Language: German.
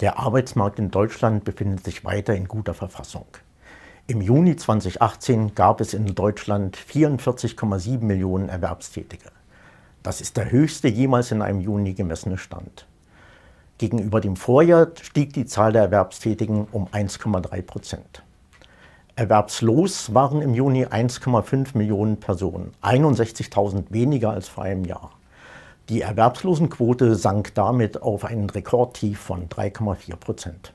Der Arbeitsmarkt in Deutschland befindet sich weiter in guter Verfassung. Im Juni 2018 gab es in Deutschland 44,7 Millionen Erwerbstätige. Das ist der höchste jemals in einem Juni gemessene Stand. Gegenüber dem Vorjahr stieg die Zahl der Erwerbstätigen um 1,3 Prozent. Erwerbslos waren im Juni 1,5 Millionen Personen, 61.000 weniger als vor einem Jahr. Die Erwerbslosenquote sank damit auf einen Rekordtief von 3,4 Prozent.